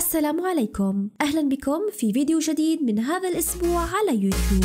السلام عليكم أهلا بكم في فيديو جديد من هذا الأسبوع على يوتيوب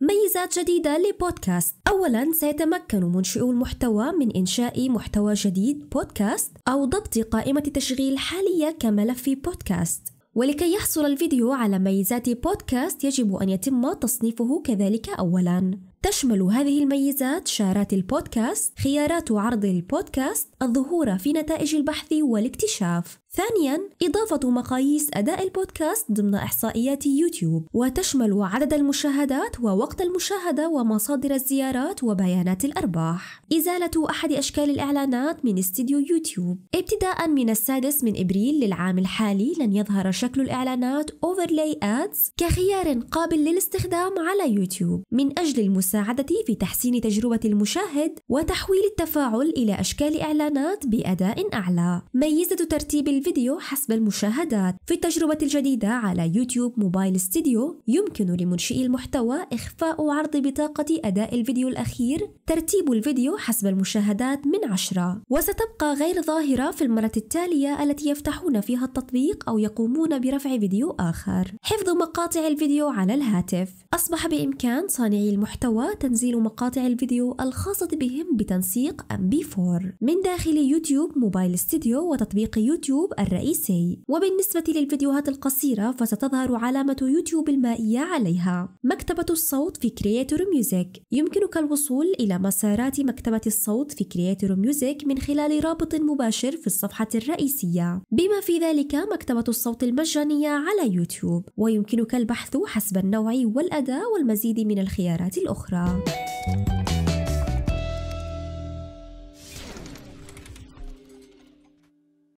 ميزات جديدة لبودكاست أولا سيتمكن منشئو المحتوى من إنشاء محتوى جديد بودكاست أو ضبط قائمة تشغيل حالية كملف بودكاست ولكي يحصل الفيديو على ميزات بودكاست يجب أن يتم تصنيفه كذلك أولا تشمل هذه الميزات شارات البودكاست خيارات عرض البودكاست الظهور في نتائج البحث والاكتشاف ثانيا إضافة مقاييس أداء البودكاست ضمن إحصائيات يوتيوب وتشمل عدد المشاهدات ووقت المشاهدة ومصادر الزيارات وبيانات الأرباح إزالة أحد أشكال الإعلانات من استديو يوتيوب ابتداء من السادس من إبريل للعام الحالي لن يظهر شكل الإعلانات Overlay Ads كخيار قابل للاستخدام على يوتيوب من أجل المساعدة في تحسين تجربة المشاهد وتحويل التفاعل إلى أشكال إعلانات بأداء أعلى ميزة ترتيب الفيديو حسب المشاهدات في التجربة الجديدة على يوتيوب موبايل ستوديو يمكن لمنشئي المحتوى إخفاء عرض بطاقة أداء الفيديو الأخير ترتيب الفيديو حسب المشاهدات من عشرة وستبقى غير ظاهرة في المرة التالية التي يفتحون فيها التطبيق أو يقومون برفع فيديو آخر حفظ مقاطع الفيديو على الهاتف أصبح بإمكان صانعي المحتوى تنزيل مقاطع الفيديو الخاصة بهم بتنسيق MP4 من داخل يوتيوب موبايل ستوديو وتطبيق يوتيوب اليوتيوب الرئيسي وبالنسبة للفيديوهات القصيرة فستظهر علامة يوتيوب المائية عليها مكتبة الصوت في كرياتور ميوزك يمكنك الوصول إلى مسارات مكتبة الصوت في كرياتور ميوزك من خلال رابط مباشر في الصفحة الرئيسية بما في ذلك مكتبة الصوت المجانية على يوتيوب ويمكنك البحث حسب النوع والأداة والمزيد من الخيارات الأخرى